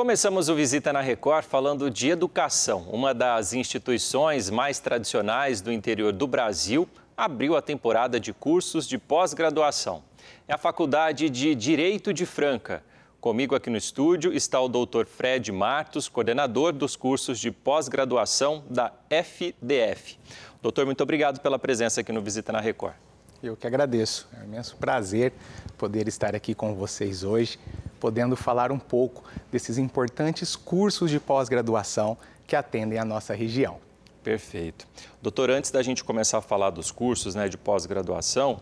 Começamos o Visita na Record falando de educação. Uma das instituições mais tradicionais do interior do Brasil abriu a temporada de cursos de pós-graduação. É a Faculdade de Direito de Franca. Comigo aqui no estúdio está o doutor Fred Martos, coordenador dos cursos de pós-graduação da FDF. Doutor, muito obrigado pela presença aqui no Visita na Record. Eu que agradeço. É um imenso prazer poder estar aqui com vocês hoje podendo falar um pouco desses importantes cursos de pós-graduação que atendem a nossa região. Perfeito. Doutor, antes da gente começar a falar dos cursos né, de pós-graduação,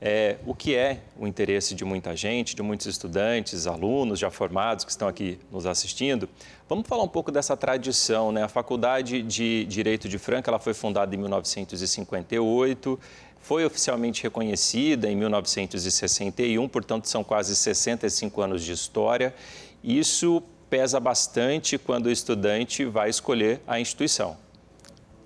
é, o que é o interesse de muita gente, de muitos estudantes, alunos já formados que estão aqui nos assistindo. Vamos falar um pouco dessa tradição, né? A Faculdade de Direito de Franca, ela foi fundada em 1958, foi oficialmente reconhecida em 1961, portanto, são quase 65 anos de história. Isso pesa bastante quando o estudante vai escolher a instituição.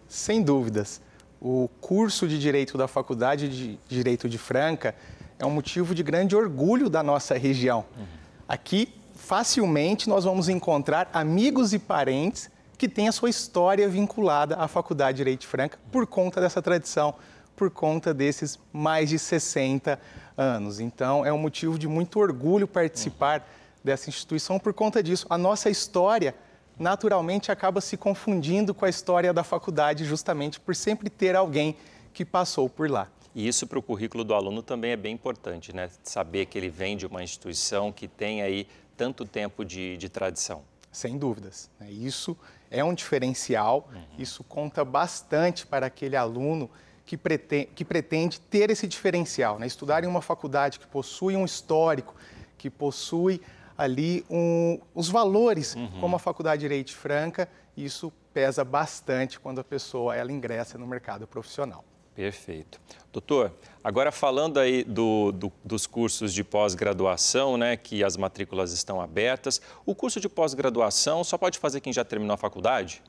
Sem dúvidas. O curso de Direito da Faculdade de Direito de Franca é um motivo de grande orgulho da nossa região. Uhum. Aqui, facilmente, nós vamos encontrar amigos e parentes que têm a sua história vinculada à Faculdade de Direito de Franca por conta dessa tradição por conta desses mais de 60 anos. Então, é um motivo de muito orgulho participar dessa instituição por conta disso. A nossa história, naturalmente, acaba se confundindo com a história da faculdade, justamente por sempre ter alguém que passou por lá. E isso para o currículo do aluno também é bem importante, né? Saber que ele vem de uma instituição que tem aí tanto tempo de, de tradição. Sem dúvidas. Né? Isso é um diferencial, uhum. isso conta bastante para aquele aluno que pretende, que pretende ter esse diferencial, né? estudar em uma faculdade que possui um histórico, que possui ali um, os valores, uhum. como a Faculdade de Direito Franca, isso pesa bastante quando a pessoa ela ingressa no mercado profissional. Perfeito. Doutor, agora falando aí do, do, dos cursos de pós-graduação, né, que as matrículas estão abertas, o curso de pós-graduação só pode fazer quem já terminou a faculdade?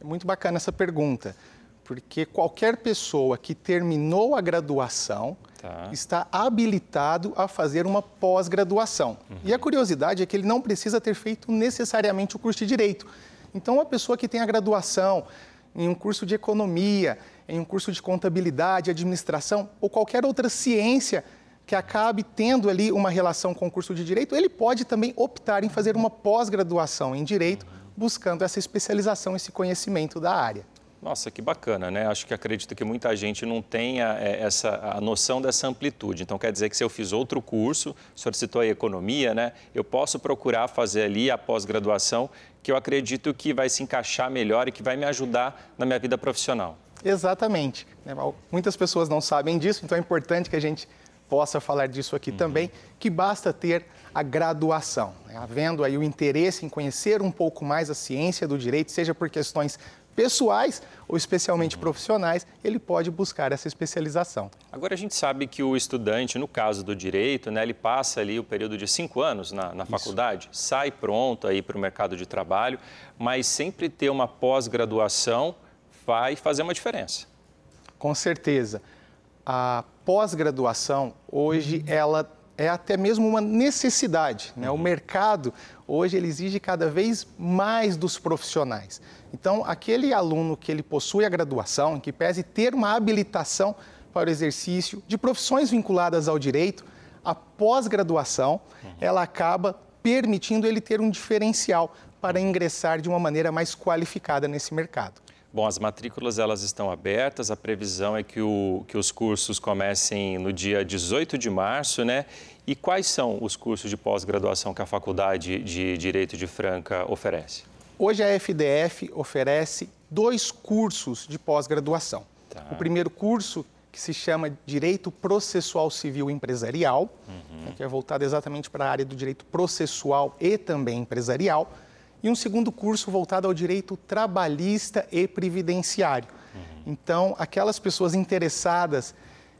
É muito bacana essa pergunta porque qualquer pessoa que terminou a graduação tá. está habilitado a fazer uma pós-graduação. Uhum. E a uhum. curiosidade é que ele não precisa ter feito necessariamente o curso de direito. Então, uma pessoa que tem a graduação em um curso de economia, em um curso de contabilidade, administração ou qualquer outra ciência que acabe tendo ali uma relação com o curso de direito, ele pode também optar em fazer uma pós-graduação em direito, uhum. buscando essa especialização, esse conhecimento da área. Nossa, que bacana, né? Acho que acredito que muita gente não tenha é, essa, a noção dessa amplitude. Então, quer dizer que se eu fiz outro curso, o senhor citou aí economia, né? Eu posso procurar fazer ali a pós-graduação, que eu acredito que vai se encaixar melhor e que vai me ajudar na minha vida profissional. Exatamente. Né, Muitas pessoas não sabem disso, então é importante que a gente possa falar disso aqui uhum. também, que basta ter a graduação, né? havendo aí o interesse em conhecer um pouco mais a ciência do direito, seja por questões pessoais ou especialmente uhum. profissionais, ele pode buscar essa especialização. Agora, a gente sabe que o estudante, no caso do direito, né, ele passa ali o período de cinco anos na, na faculdade, sai pronto aí para o mercado de trabalho, mas sempre ter uma pós-graduação vai fazer uma diferença. Com certeza. A pós-graduação, hoje, uhum. ela é até mesmo uma necessidade. Né? Uhum. O mercado hoje ele exige cada vez mais dos profissionais. Então, aquele aluno que ele possui a graduação, que pese ter uma habilitação para o exercício de profissões vinculadas ao direito, a pós-graduação uhum. ela acaba permitindo ele ter um diferencial para uhum. ingressar de uma maneira mais qualificada nesse mercado. Bom, as matrículas elas estão abertas, a previsão é que, o, que os cursos comecem no dia 18 de março, né? E quais são os cursos de pós-graduação que a Faculdade de Direito de Franca oferece? Hoje a FDF oferece dois cursos de pós-graduação. Tá. O primeiro curso, que se chama Direito Processual Civil Empresarial, uhum. Né, que é voltado exatamente para a área do direito processual e também empresarial e um segundo curso voltado ao direito trabalhista e previdenciário. Uhum. Então, aquelas pessoas interessadas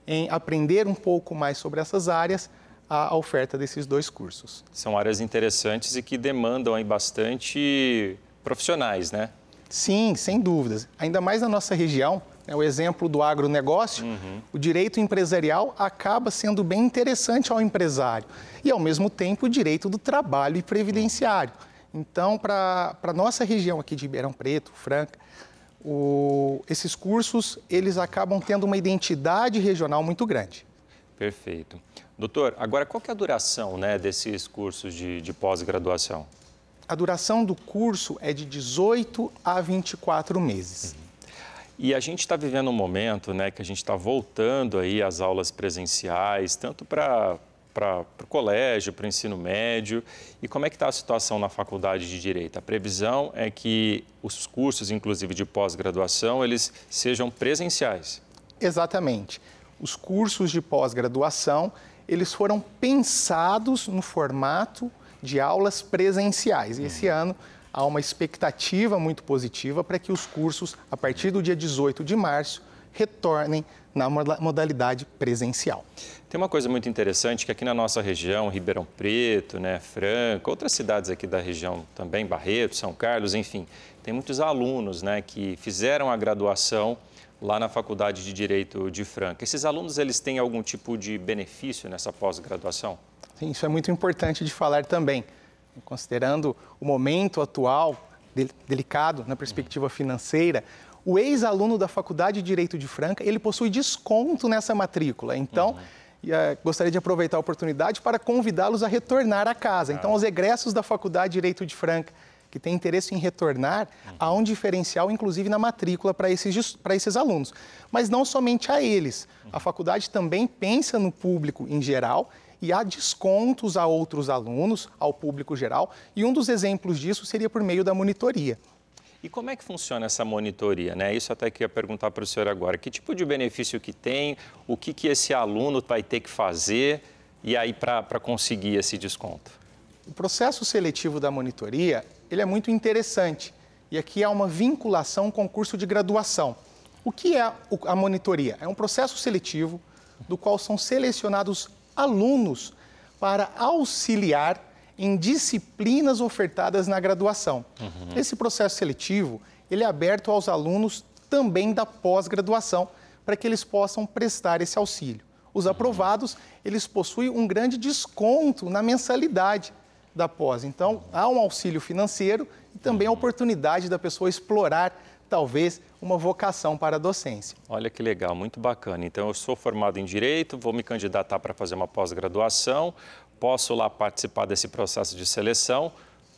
em aprender um pouco mais sobre essas áreas, a oferta desses dois cursos. São áreas interessantes e que demandam aí bastante profissionais, né? Sim, sem dúvidas. Ainda mais na nossa região, né, o exemplo do agronegócio, uhum. o direito empresarial acaba sendo bem interessante ao empresário e, ao mesmo tempo, o direito do trabalho e previdenciário. Uhum. Então, para a nossa região aqui de Ribeirão Preto, Franca, o, esses cursos eles acabam tendo uma identidade regional muito grande. Perfeito. Doutor, agora qual que é a duração né, desses cursos de, de pós-graduação? A duração do curso é de 18 a 24 meses. Uhum. E a gente está vivendo um momento né, que a gente está voltando aí às aulas presenciais, tanto para para o colégio, para o ensino médio. E como é que está a situação na faculdade de Direito? A previsão é que os cursos, inclusive de pós-graduação, eles sejam presenciais. Exatamente. Os cursos de pós-graduação, eles foram pensados no formato de aulas presenciais. E esse ano há uma expectativa muito positiva para que os cursos, a partir do dia 18 de março, retornem na modalidade presencial. Tem uma coisa muito interessante que aqui na nossa região, Ribeirão Preto, né, Franca, outras cidades aqui da região também, Barreto, São Carlos, enfim, tem muitos alunos né, que fizeram a graduação lá na Faculdade de Direito de Franca. Esses alunos, eles têm algum tipo de benefício nessa pós-graduação? Sim, isso é muito importante de falar também. Considerando o momento atual delicado na perspectiva uhum. financeira, o ex-aluno da Faculdade de Direito de Franca, ele possui desconto nessa matrícula. Então, uhum. Eh, gostaria de aproveitar a oportunidade para convidá-los a retornar à casa. Então, aos egressos da Faculdade de Direito de Franca que têm interesse em retornar, uhum. há um diferencial, inclusive, na matrícula para esses, esses alunos. Mas não somente a eles. Uhum. A faculdade também pensa no público em geral e há descontos a outros alunos, ao público geral, e um dos exemplos disso seria por meio da monitoria. E como é que funciona essa monitoria? Né? Isso até que ia perguntar para o senhor agora. Que tipo de benefício que tem? O que, que esse aluno vai ter que fazer e aí para conseguir esse desconto? O processo seletivo da monitoria ele é muito interessante e aqui há uma vinculação com o curso de graduação. O que é a monitoria? É um processo seletivo do qual são selecionados alunos para auxiliar em disciplinas ofertadas na graduação. Uhum. Esse processo seletivo ele é aberto aos alunos também da pós-graduação para que eles possam prestar esse auxílio. Os uhum. aprovados eles possuem um grande desconto na mensalidade da pós. Então uhum. há um auxílio financeiro e também a uhum. oportunidade da pessoa explorar talvez uma vocação para a docência. Olha que legal, muito bacana. Então, eu sou formado em Direito, vou me candidatar para fazer uma pós-graduação, posso lá participar desse processo de seleção.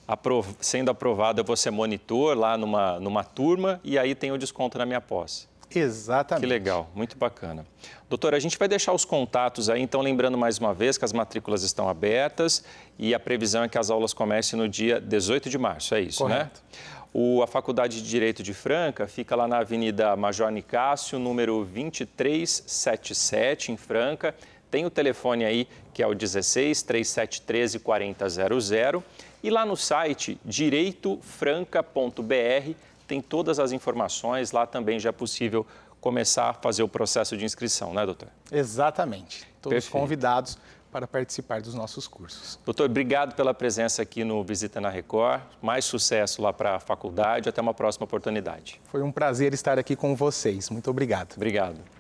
Aprov... sendo aprovado, eu vou ser monitor lá numa, numa turma e aí tem o desconto na minha posse. Exatamente. Que legal, muito bacana. Doutora, a gente vai deixar os contatos aí, então lembrando mais uma vez que as matrículas estão abertas e a previsão é que as aulas comecem no dia 18 de março, é isso, né? Correto. né? O, a Faculdade de Direito de Franca fica lá na Avenida Major Nicásio, número 2377, em Franca. Tem o telefone aí que é o 16 3713 4000 e lá no site direitofranca.br tem todas as informações, lá também já é possível começar a fazer o processo de inscrição, né, doutor? Exatamente. Todos Perfeito. convidados para participar dos nossos cursos. Doutor, obrigado pela presença aqui no Visita na Record. Mais sucesso lá para a faculdade. Até uma próxima oportunidade. Foi um prazer estar aqui com vocês. Muito obrigado. Obrigado.